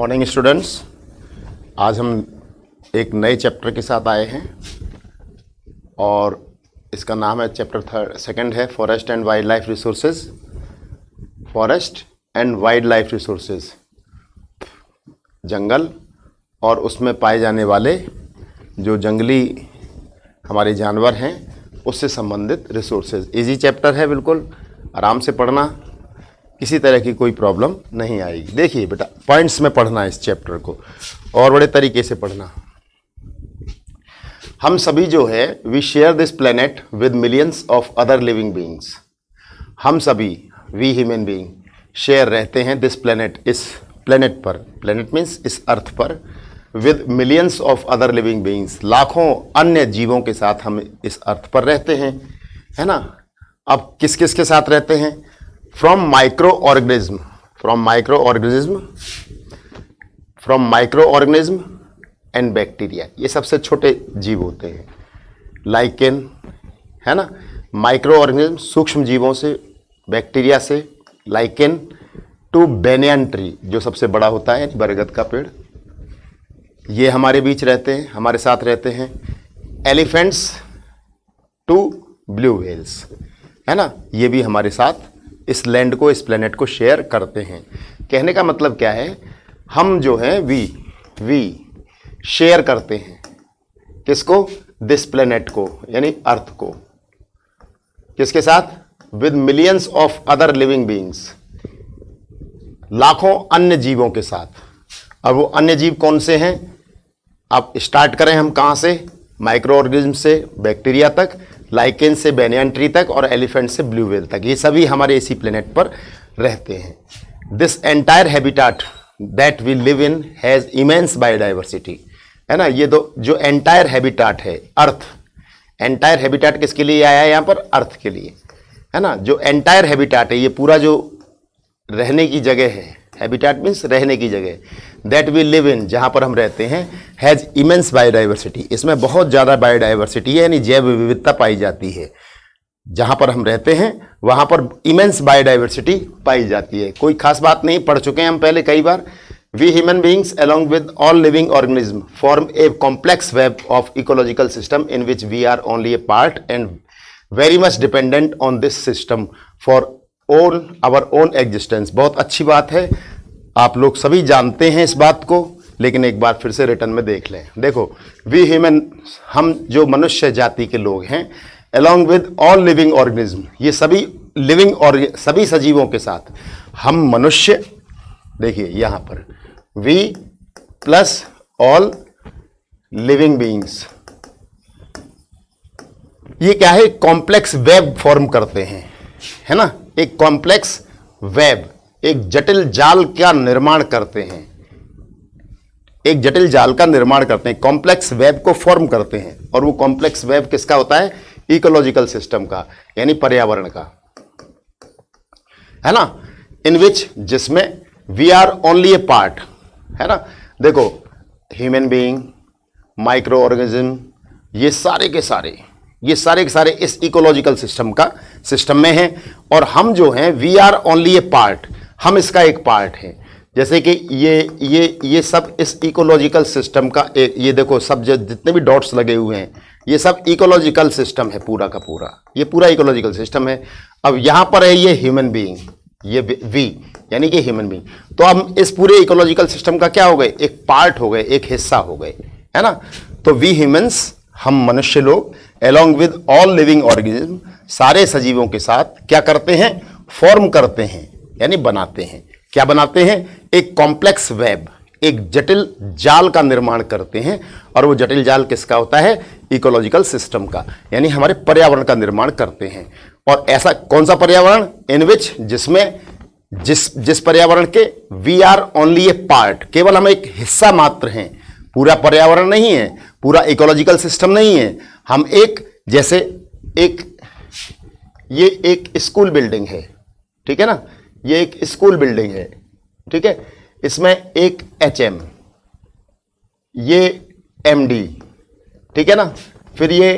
morning students आज हम एक नए चैप्टर के साथ आए हैं और इसका नाम है चैप्टर थर्ड सेकेंड है forest and wild life resources forest and wild life resources जंगल और उसमें पाए जाने वाले जो जंगली हमारे जानवर हैं उससे संबंधित रिसोर्सेज इजी चैप्टर है बिल्कुल आराम से पढ़ना किसी तरह की कोई प्रॉब्लम नहीं आएगी देखिए बेटा पॉइंट्स में पढ़ना इस चैप्टर को और बड़े तरीके से पढ़ना हम सभी जो है we share this planet with millions of other living beings हम सभी वी ह्यूमन बींग शेयर रहते हैं दिस प्लेनेट इस प्लेनेट पर प्लेनेट मीन्स इस अर्थ पर with millions of other living beings लाखों अन्य जीवों के साथ हम इस अर्थ पर रहते हैं है ना अब किस किस के साथ रहते हैं from micro organism from micro organism from micro organism and bacteria ये सबसे छोटे जीव होते हैं लाइकेन है ना माइक्रो ऑर्गेनिज्म सूक्ष्म जीवों से बैक्टीरिया से लाइकेन टू बेनियन ट्री जो सबसे बड़ा होता है बरगद का पेड़ ये हमारे बीच रहते हैं हमारे साथ रहते हैं एलिफेंट्स टू ब्लू व्हेल्स है ना ये भी हमारे साथ इस लैंड को इस प्लेनेट को शेयर करते हैं कहने का मतलब क्या है हम जो हैं वी वी शेयर करते हैं किसको दिस प्लेनेट को यानी अर्थ को किसके साथ with millions of other living beings लाखों अन्य जीवों के साथ अब वो अन्य जीव कौन से हैं अब स्टार्ट करें हम कहाँ से माइक्रो ऑर्गेनिज्म से बैक्टीरिया तक लाइकेन से बेनियन ट्री तक और एलिफेंट से ब्लू वेल तक ये सभी हमारे इसी प्लेनेट पर रहते हैं this entire habitat that we live in has immense biodiversity है ना ये दो जो एंटायर हैबिटाट है अर्थ एंटायर हैबिटाट किसके लिए आया है यहाँ पर अर्थ के लिए है ना जो एंटायर हैबिटाट है ये पूरा जो रहने की जगह है हैबिटाट मीन्स रहने की जगह दैट वी लिव इन जहाँ पर हम रहते हैं हैज़ इमेंस बायोडाइवर्सिटी इसमें बहुत ज़्यादा बायोडाइवर्सिटी है यानी जैव विविधता पाई जाती है जहाँ पर हम रहते हैं वहाँ पर इमेंस बायोडाइवर्सिटी पाई जाती है कोई खास बात नहीं पढ़ चुके हैं हम पहले कई बार we human beings along with all living organism form a complex web of ecological system in which we are only a part and very much dependent on this system for own our own existence बहुत अच्छी बात है आप लोग सभी जानते हैं इस बात को लेकिन एक बार फिर से रिटर्न में देख लें देखो वी ह्यूमन हम जो मनुष्य जाति के लोग हैं along with all living organism ये सभी लिविंग और सभी सजीवों के साथ हम मनुष्य देखिए यहां पर we plus all living beings ये क्या है कॉम्प्लेक्स वेब फॉर्म करते हैं है ना एक कॉम्प्लेक्स वेब एक जटिल जाल का निर्माण करते हैं एक जटिल जाल का निर्माण करते हैं कॉम्प्लेक्स वेब को फॉर्म करते हैं और वो कॉम्प्लेक्स वेब किसका होता है इकोलॉजिकल सिस्टम का यानी पर्यावरण का है ना इन विच जिसमें we are only a part है ना देखो ह्यूमन बीइंग माइक्रो ऑर्गेनिज्म ये सारे के सारे ये सारे के सारे इस इकोलॉजिकल सिस्टम का सिस्टम में हैं और हम जो हैं we are only a part हम इसका एक पार्ट हैं जैसे कि ये ये ये सब इस इकोलॉजिकल सिस्टम का ये देखो सब जितने भी डॉट्स लगे हुए हैं ये सब इकोलॉजिकल सिस्टम है पूरा का पूरा ये पूरा इकोलॉजिकल सिस्टम है अब यहाँ पर है ये ह्यूमन बीइंग ये वी यानी कि ह्यूमन बीइंग तो हम इस पूरे इकोलॉजिकल सिस्टम का क्या हो गए एक पार्ट हो गए एक हिस्सा हो गए है ना तो वी ह्यूमन्स हम मनुष्य लोग along with all living organism सारे सजीवों के साथ क्या करते हैं फॉर्म करते हैं यानी बनाते हैं क्या बनाते हैं एक कॉम्प्लेक्स वेब एक जटिल जाल का निर्माण करते हैं और वो जटिल जाल किसका होता है इकोलॉजिकल सिस्टम का यानी हमारे पर्यावरण का निर्माण करते हैं और ऐसा कौन सा पर्यावरण इन विच जिसमें जिस जिस पर्यावरण के we are only a part केवल हम एक हिस्सा मात्र हैं पूरा पर्यावरण नहीं है पूरा इकोलॉजिकल सिस्टम नहीं है हम एक जैसे एक ये एक स्कूल बिल्डिंग है ठीक है ना ये एक स्कूल बिल्डिंग है ठीक है इसमें एक एच एम ये एम डी ठीक है ना फिर ये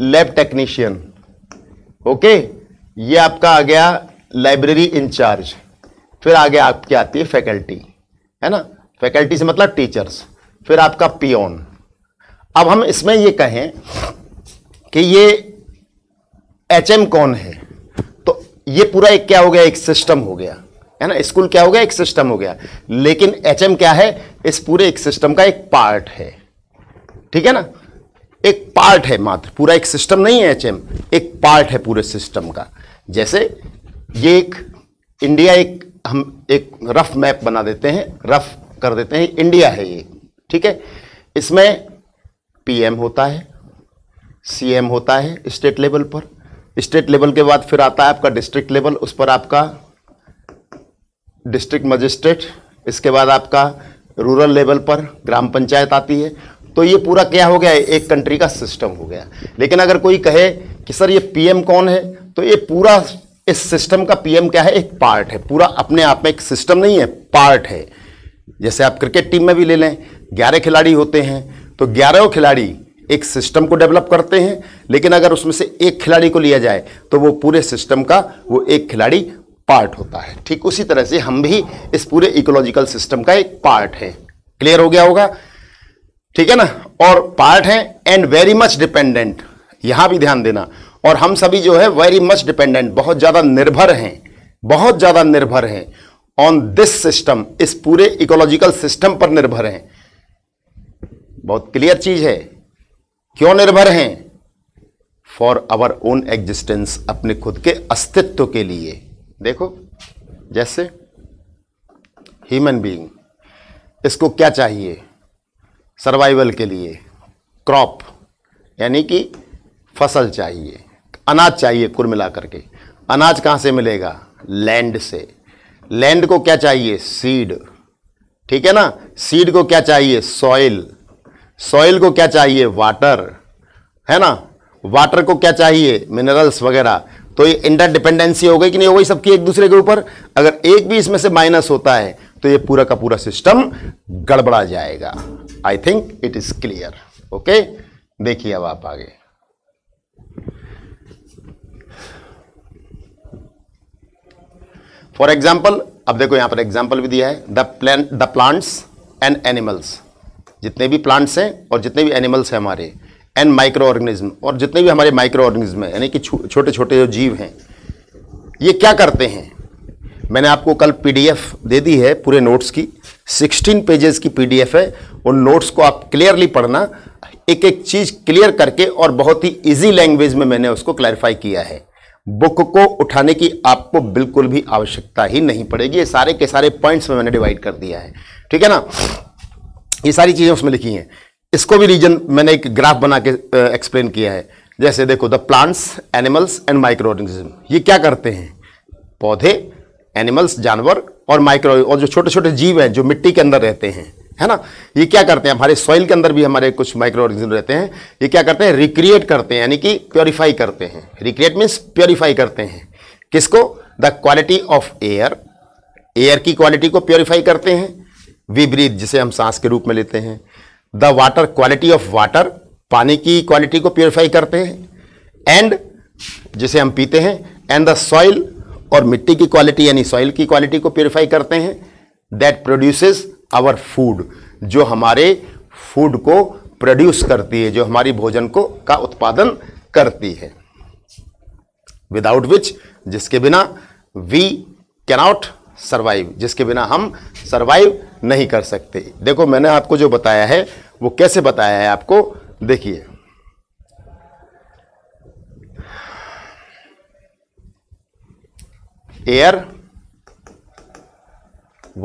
लैब टेक्नीशियन ओके ये आपका आ गया लाइब्रेरी इंचार्ज फिर आगे आपकी आती है फैकल्टी है ना फैकल्टी से मतलब टीचर्स फिर आपका पियोन अब हम इसमें ये कहें कि ये एच एम कौन है ये पूरा एक क्या हो गया एक सिस्टम हो गया है ना स्कूल क्या हो गया एक सिस्टम हो गया लेकिन एच क्या है इस पूरे एक सिस्टम का एक पार्ट है ठीक है ना एक पार्ट है मात्र पूरा एक सिस्टम नहीं है एच एक पार्ट है पूरे सिस्टम का जैसे ये एक इंडिया एक हम एक रफ मैप बना देते हैं रफ कर देते हैं इंडिया है ये ठीक है इसमें पीएम होता है सीएम होता है स्टेट लेवल पर स्टेट लेवल के बाद फिर आता है आपका डिस्ट्रिक्ट लेवल उस पर आपका डिस्ट्रिक्ट मजिस्ट्रेट इसके बाद आपका रूरल लेवल पर ग्राम पंचायत आती है तो ये पूरा क्या हो गया एक कंट्री का सिस्टम हो गया लेकिन अगर कोई कहे कि सर ये पीएम कौन है तो ये पूरा इस सिस्टम का पीएम क्या है एक पार्ट है पूरा अपने आप में एक सिस्टम नहीं है पार्ट है जैसे आप क्रिकेट टीम में भी ले लें ग्यारह खिलाड़ी होते हैं तो ग्यारह खिलाड़ी एक सिस्टम को डेवलप करते हैं लेकिन अगर उसमें से एक खिलाड़ी को लिया जाए तो वो पूरे सिस्टम का वो एक खिलाड़ी पार्ट होता है ठीक उसी तरह से हम भी इस पूरे इकोलॉजिकल सिस्टम का एक पार्ट है क्लियर हो गया होगा ठीक है ना और पार्ट है एंड वेरी मच डिपेंडेंट यहां भी ध्यान देना और हम सभी जो है वेरी मच डिपेंडेंट बहुत ज़्यादा निर्भर हैं बहुत ज़्यादा निर्भर हैं ऑन दिस सिस्टम इस पूरे इकोलॉजिकल सिस्टम पर निर्भर हैं बहुत क्लियर चीज़ है क्यों निर्भर हैं फॉर आवर ओन एग्जिस्टेंस अपने खुद के अस्तित्व के लिए देखो जैसे ह्यूमन बीइंग इसको क्या चाहिए सर्वाइवल के लिए क्रॉप यानी कि फसल चाहिए अनाज चाहिए कुल मिला करके अनाज कहाँ से मिलेगा लैंड से लैंड को क्या चाहिए सीड ठीक है ना सीड को क्या चाहिए सॉइल सॉइल को क्या चाहिए वाटर है ना वाटर को क्या चाहिए मिनरल्स वगैरह तो ये इंटर डिपेंडेंसी हो गई कि नहीं हो गई सबकी एक दूसरे के ऊपर अगर एक भी इसमें से माइनस होता है तो ये पूरा का पूरा सिस्टम गड़बड़ा जाएगा I think it is clear okay देखिए अब आप आगे फॉर एग्जाम्पल अब देखो यहां पर एग्जाम्पल भी दिया है the plan the plants and animals जितने भी प्लांट्स हैं और जितने भी एनिमल्स हैं हमारे एंड माइक्रो ऑर्गेनिज्म और जितने भी हमारे माइक्रो ऑर्गेनिज्म हैं यानी कि छोटे छोटे जो जीव हैं ये क्या करते हैं मैंने आपको कल पीडीएफ दे दी है पूरे नोट्स की 16 पेजेस की पीडीएफ है उन नोट्स को आप क्लियरली पढ़ना एक एक चीज़ क्लियर करके और बहुत ही इजी लैंग्वेज में मैंने उसको क्लैरिफाई किया है बुक को उठाने की आपको बिल्कुल भी आवश्यकता ही नहीं पड़ेगी ये सारे के सारे पॉइंट्स में मैंने डिवाइड कर दिया है ठीक है ना ये सारी चीज़ें उसमें लिखी हैं इसको भी रीजन मैंने एक ग्राफ बना के एक्सप्लेन किया है जैसे देखो the plants animals and micro organism ये क्या करते हैं पौधे एनिमल्स जानवर और माइक्रो और जो छोटे छोटे जीव हैं जो मिट्टी के अंदर रहते हैं है ना ये क्या करते हैं हमारे सॉइल के अंदर भी हमारे कुछ माइक्रो ऑर्गेनिज्म रहते हैं ये क्या करते हैं रिक्रिएट करते हैं यानी कि प्योरीफाई करते हैं रिक्रिएट मीन्स प्योरीफाई करते हैं किसको the quality of air air की क्वालिटी को प्योरीफाई करते हैं वी ब्रीथ जिसे हम सांस के रूप में लेते हैं the water quality of water पानी की क्वालिटी को प्योरीफाई करते हैं एंड जिसे हम पीते हैं एंड द सॉइल और मिट्टी की क्वालिटी यानी सॉइल की क्वालिटी को प्योरीफाई करते हैं दैट प्रोड्यूसेस आवर फूड जो हमारे फूड को प्रोड्यूस करती है जो हमारी भोजन को का उत्पादन करती है विदाउट विच जिसके बिना वी कैनॉट सर्वाइव जिसके बिना हम सर्वाइव नहीं कर सकते देखो मैंने आपको जो बताया है वो कैसे बताया है आपको देखिए एयर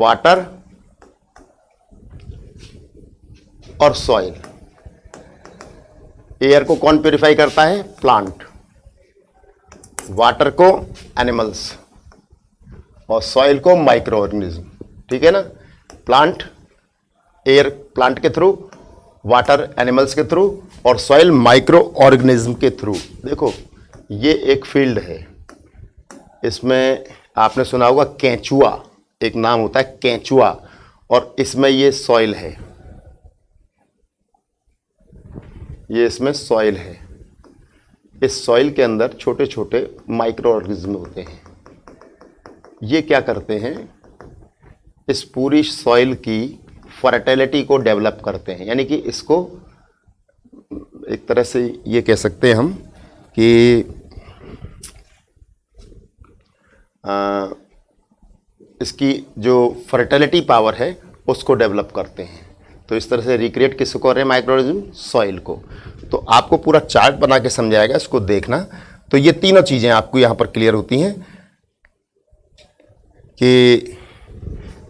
वाटर और सॉइल एयर को कौन प्योरीफाई करता है प्लांट वाटर को एनिमल्स और सॉइल को माइक्रो ऑर्गेनिज्म ठीक है ना प्लांट एयर प्लांट के थ्रू वाटर एनिमल्स के थ्रू और सॉइल माइक्रो ऑर्गेनिज्म के थ्रू देखो ये एक फील्ड है इसमें आपने सुना होगा कैचुआ एक नाम होता है कैचुआ और इसमें ये सॉइल है ये इसमें सॉइल है इस सॉइल के अंदर छोटे छोटे माइक्रो ऑर्गेनिज्म होते हैं ये क्या करते हैं इस पूरी सॉइल की फर्टिलिटी को डेवलप करते हैं यानी कि इसको एक तरह से ये कह सकते हैं हम कि आ, इसकी जो फर्टिलिटी पावर है उसको डेवलप करते हैं तो इस तरह से रिक्रिएट किसको कर रहे हैं माइक्रोरिज्म सॉइल को तो आपको पूरा चार्ट बना के समझाएगा इसको देखना तो ये तीनों चीज़ें आपको यहाँ पर क्लियर होती हैं कि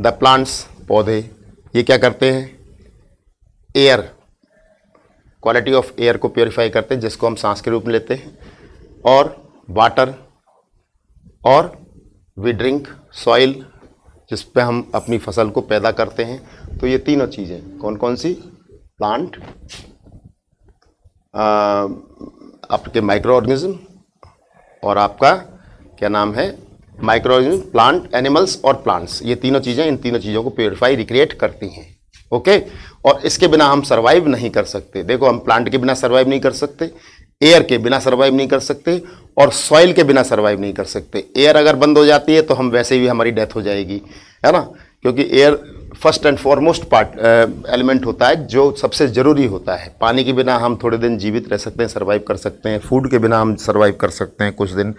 द प्लांट्स पौधे ये क्या करते हैं एयर क्वालिटी ऑफ एयर को प्योरीफाई करते हैं जिसको हम सांस के रूप में लेते हैं और वाटर और वी ड्रिंक सॉइल जिस पे हम अपनी फसल को पैदा करते हैं तो ये तीनों चीज़ें कौन कौन सी प्लांट आपके माइक्रो ऑर्गेनिज्म और आपका क्या नाम है माइक्रो ऑर्गेनिज्म प्लांट एनिमल्स और प्लांट्स ये तीनों चीज़ें इन तीनों चीज़ों को प्योरीफाई रिक्रिएट करती हैं ओके और इसके बिना हम सर्वाइव नहीं कर सकते देखो हम प्लांट के बिना सर्वाइव नहीं कर सकते एयर के बिना सर्वाइव नहीं कर सकते और सॉइल के बिना सर्वाइव नहीं कर सकते एयर अगर बंद हो जाती है तो हम वैसे भी हमारी डेथ हो जाएगी है ना क्योंकि air first and foremost part element होता है जो सबसे ज़रूरी होता है पानी के बिना हम थोड़े दिन जीवित रह सकते हैं सर्वाइव कर सकते हैं फूड के बिना हम सर्वाइव कर सकते हैं कुछ दिन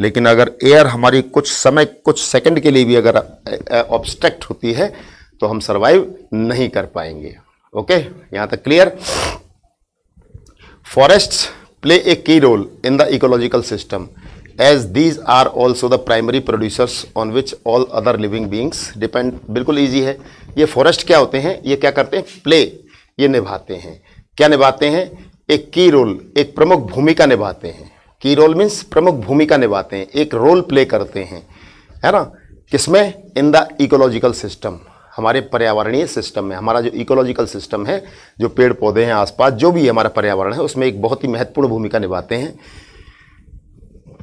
लेकिन अगर एयर हमारी कुछ समय कुछ सेकंड के लिए भी अगर ऑब्स्ट्रक्ट होती है तो हम सरवाइव नहीं कर पाएंगे ओके यहाँ तक clear forests play a key role in the ecological system as these are also the primary producers on which all other living beings depend बिल्कुल ईजी है ये फॉरेस्ट क्या होते हैं ये क्या करते हैं प्ले ये निभाते हैं क्या निभाते हैं एक की रोल एक प्रमुख भूमिका निभाते हैं की रोल मीन्स प्रमुख भूमिका निभाते हैं एक रोल प्ले करते हैं है ना किसमें इन द इकोलॉजिकल सिस्टम हमारे पर्यावरणीय सिस्टम में हमारा जो इकोलॉजिकल सिस्टम है जो पेड़ पौधे हैं आसपास जो भी हमारा पर्यावरण है उसमें एक बहुत ही महत्वपूर्ण भूमिका निभाते हैं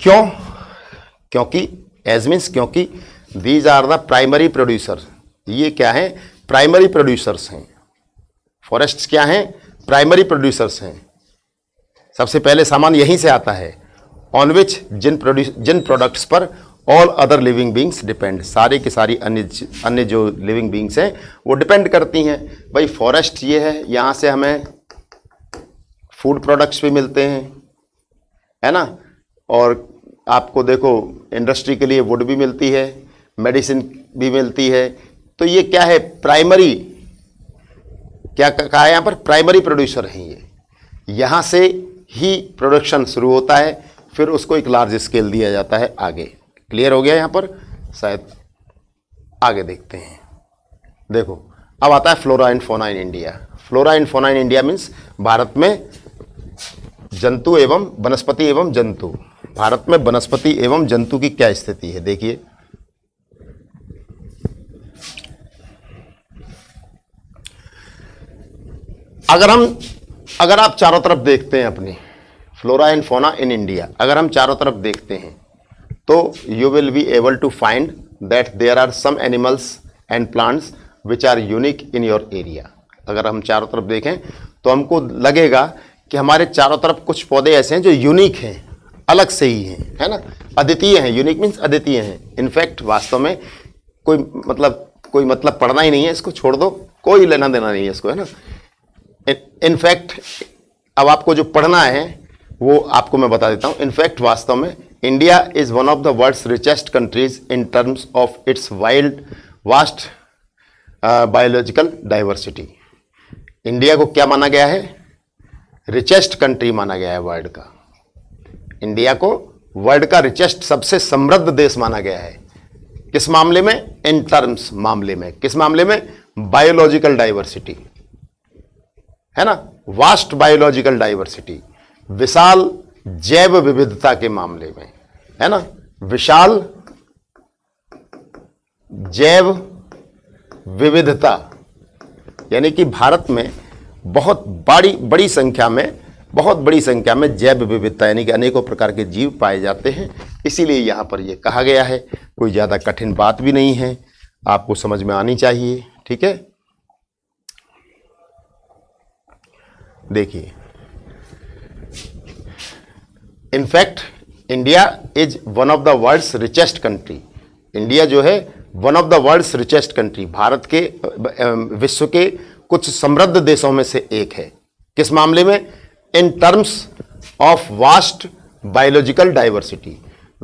क्यों क्योंकि एज मीन्स क्योंकि these are the primary producer ये क्या है प्राइमरी प्रोड्यूसर्स हैं फॉरेस्ट क्या हैं प्राइमरी प्रोड्यूसर्स हैं सबसे पहले सामान यहीं से आता है ऑन विच जिन प्रोड्यूस जिन प्रोडक्ट्स पर all other living beings depend सारे के सारी अन्य अन्य जो लिविंग बींग्स हैं वो डिपेंड करती हैं भाई फॉरेस्ट ये है यहाँ से हमें फूड प्रोडक्ट्स भी मिलते हैं है ना और आपको देखो इंडस्ट्री के लिए वुड भी मिलती है मेडिसिन भी मिलती है तो ये क्या है प्राइमरी क्या कहा है यहाँ पर प्राइमरी प्रोड्यूसर हैं ये यहाँ से ही प्रोडक्शन शुरू होता है फिर उसको एक लार्ज स्केल दिया जाता है आगे क्लियर हो गया यहाँ पर शायद आगे देखते हैं देखो अब आता है फ्लोरा एंड फोना इन इंडिया फ्लोरा एंड फोना इन इंडिया मीन्स भारत में जंतु एवं वनस्पति एवं जंतु भारत में वनस्पति एवं जंतु की क्या स्थिति है देखिए अगर हम अगर आप चारों तरफ देखते हैं अपनी फ्लोरा एंड फोना इन इंडिया अगर हम चारों तरफ देखते हैं तो you will be able to find that there are some animals and plants which are unique in your area अगर हम चारों तरफ देखें तो हमको लगेगा कि हमारे चारों तरफ कुछ पौधे ऐसे हैं जो यूनिक हैं अलग से ही हैं है ना अद्वितीय हैं यूनिक मीन्स अद्वितीय हैं इनफैक्ट वास्तव में कोई मतलब कोई मतलब पढ़ना ही नहीं है इसको छोड़ दो कोई लेना देना नहीं है इसको है ना इनफैक्ट अब आपको जो पढ़ना है वो आपको मैं बता देता हूँ इनफैक्ट वास्तव में India is one of the world's richest countries in terms of its wild vast biological diversity India को क्या माना गया है रिचेस्ट कंट्री माना गया है वर्ल्ड का इंडिया को वर्ल्ड का रिचेस्ट सबसे समृद्ध देश माना गया है किस मामले में इन टर्म्स मामले में किस मामले में बायोलॉजिकल डाइवर्सिटी है ना वास्ट बायोलॉजिकल डाइवर्सिटी विशाल जैव विविधता के मामले में है ना विशाल जैव विविधता यानी कि भारत में बहुत बड़ी बड़ी संख्या में बहुत बड़ी संख्या में जैव विविधता यानी कि अनेकों प्रकार के जीव पाए जाते हैं इसीलिए यहाँ पर यह कहा गया है कोई ज़्यादा कठिन बात भी नहीं है आपको समझ में आनी चाहिए ठीक है देखिए in fact India is one of the world's richest country India जो है one of the world's richest country भारत के विश्व के कुछ समृद्ध देशों में से एक है किस मामले में in terms of vast biological diversity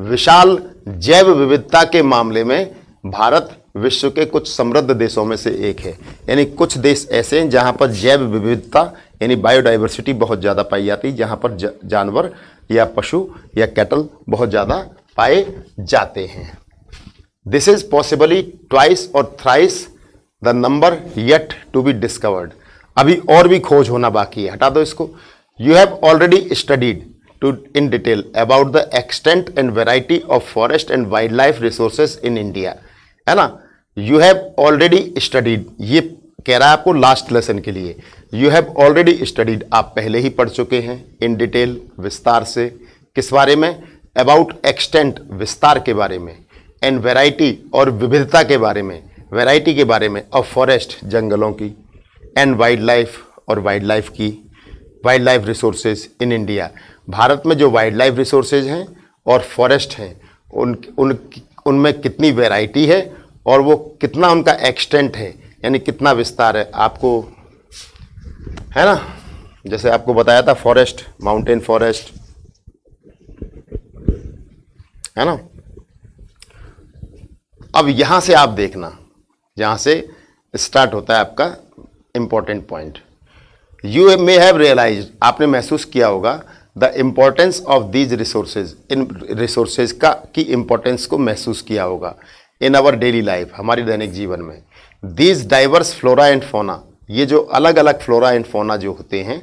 विशाल जैव विविधता के मामले में भारत विश्व के कुछ समृद्ध देशों में से एक है यानी कुछ देश ऐसे हैं जहाँ पर जैव विविधता यानी बायोडाइवर्सिटी बहुत ज़्यादा पाई जाती है जहाँ पर जानवर या पशु या कैटल बहुत ज़्यादा पाए जाते हैं दिस इज पॉसिबली ट्वाइस और thrice the number yet to be discovered अभी और भी खोज होना बाकी है हटा दो इसको you have already studied to in detail about the extent and variety of forest and wild life resources in India है ना यू हैव ऑलरेडी स्टडीड ये कह रहा है आपको लास्ट लेसन के लिए यू हैव ऑलरेडी स्टडीड आप पहले ही पढ़ चुके हैं इन डिटेल विस्तार से किस बारे में अबाउट एक्सटेंट विस्तार के बारे में एंड वेराइटी और विविधता के बारे में वेराइटी के बारे में और फॉरेस्ट जंगलों की एंड वाइल्ड लाइफ और वाइल्ड लाइफ की wild life resources in India भारत में जो वाइल्ड लाइफ रिसोर्सेज हैं और फॉरेस्ट हैं उन उन उनमें कितनी वेराइटी है और वो कितना उनका एक्सटेंट है यानी कितना विस्तार है आपको है ना जैसे आपको बताया था फॉरेस्ट माउंटेन फॉरेस्ट है ना अब यहां से आप देखना जहां से स्टार्ट होता है आपका important point you may have realise आपने महसूस किया होगा the importance of these resources in resources का की इम्पोर्टेंस को महसूस किया होगा इन आवर डेली लाइफ हमारे दैनिक जीवन में दीज डाइवर्स फ्लोरा एंड फोना ये जो अलग अलग फ्लोरा एंड फोना जो होते हैं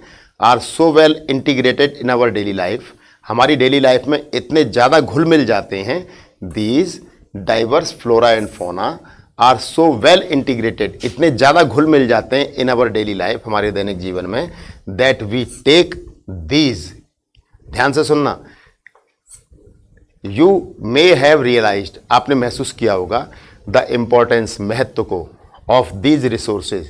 are so well integrated in our daily life हमारी डेली लाइफ में इतने ज़्यादा घुल मिल जाते हैं these diverse flora and fauna are so well integrated इतने ज़्यादा घुल मिल जाते हैं इन आवर डेली लाइफ हमारे दैनिक जीवन में दैट वी टेक दीज ध्यान से सुनना यू मे हैव रियलाइज आपने महसूस किया होगा द इम्पॉर्टेंस महत्व को of these resources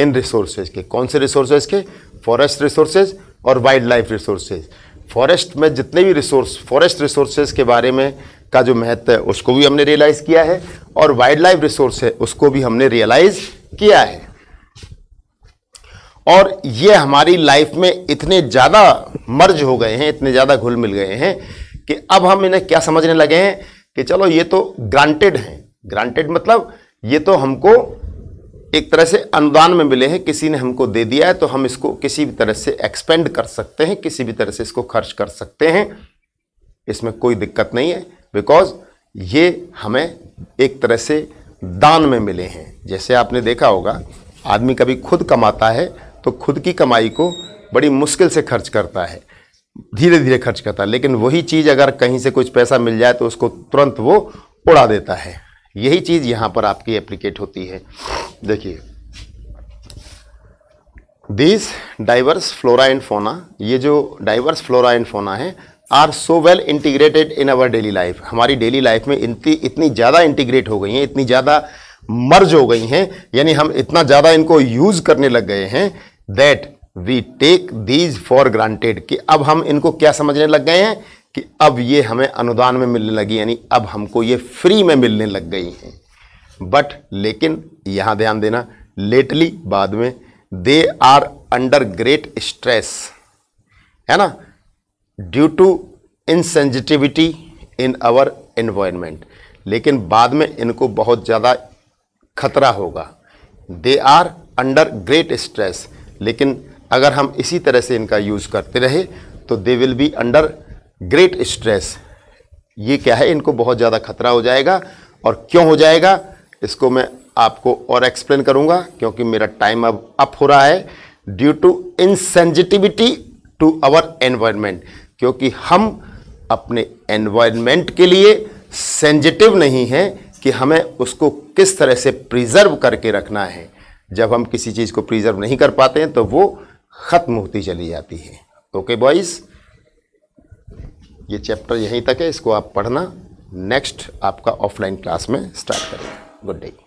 in resources के कौन से रिसोर्सेज के फॉरेस्ट रिसोर्सेज और वाइल्ड लाइफ रिसोर्सेज फॉरेस्ट में जितने भी रिसोर्स फॉरेस्ट रिसोर्सेज के बारे में का जो महत्व है उसको भी हमने रियलाइज़ किया है और वाइल्ड लाइफ रिसोर्स है उसको भी हमने रियलाइज़ किया है और ये हमारी लाइफ में इतने ज़्यादा मर्ज हो गए हैं इतने ज़्यादा घुल मिल गए हैं कि अब हम इन्हें क्या समझने लगे हैं कि चलो ये तो ग्रांटेड हैं ग्रांटेड मतलब ये तो हमको एक तरह से अनुदान में मिले हैं किसी ने हमको दे दिया है तो हम इसको किसी भी तरह से एक्सपेंड कर सकते हैं किसी भी तरह से इसको खर्च कर सकते हैं इसमें कोई दिक्कत नहीं है बिकॉज ये हमें एक तरह से दान में मिले हैं जैसे आपने देखा होगा आदमी कभी खुद कमाता है तो खुद की कमाई को बड़ी मुश्किल से खर्च करता है धीरे धीरे खर्च करता है लेकिन वही चीज़ अगर कहीं से कुछ पैसा मिल जाए तो उसको तुरंत वो उड़ा देता है यही चीज़ यहाँ पर आपकी एप्लीकेट होती है देखिए दिस डाइवर्स फ्लोरा एंड फोना ये जो डाइवर्स फ्लोरा एंड फोना है are so well integrated in our daily life हमारी डेली लाइफ में इतनी इतनी ज़्यादा इंटीग्रेट हो गई हैं इतनी ज़्यादा मर्ज हो गई हैं यानी हम इतना ज़्यादा इनको यूज़ करने लग गए हैं that we take these for granted कि अब हम इनको क्या समझने लग गए हैं कि अब ये हमें अनुदान में मिलने लगी यानी अब हमको ये फ्री में मिलने लग गई हैं बट लेकिन यहाँ ध्यान देना लेटली बाद में they are under great stress है ना due to insensitivity in our environment लेकिन बाद में इनको बहुत ज़्यादा खतरा होगा they are under great stress लेकिन अगर हम इसी तरह से इनका यूज़ करते रहे तो they will be under great stress ये क्या है इनको बहुत ज़्यादा खतरा हो जाएगा और क्यों हो जाएगा इसको मैं आपको और एक्सप्लेन करूँगा क्योंकि मेरा टाइम अब अप हो रहा है due to insensitivity to our environment क्योंकि हम अपने एनवायरनमेंट के लिए सेंजिटिव नहीं हैं कि हमें उसको किस तरह से प्रिजर्व करके रखना है जब हम किसी चीज़ को प्रिजर्व नहीं कर पाते हैं तो वो ख़त्म होती चली जाती है ओके बॉयज़ ये चैप्टर यहीं तक है इसको आप पढ़ना नेक्स्ट आपका ऑफलाइन क्लास में स्टार्ट करेंगे गुड डे